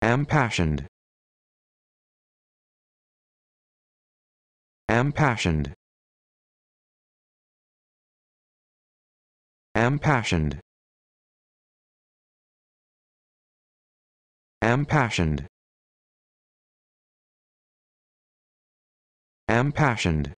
am passioned am passioned am passioned am passioned am passioned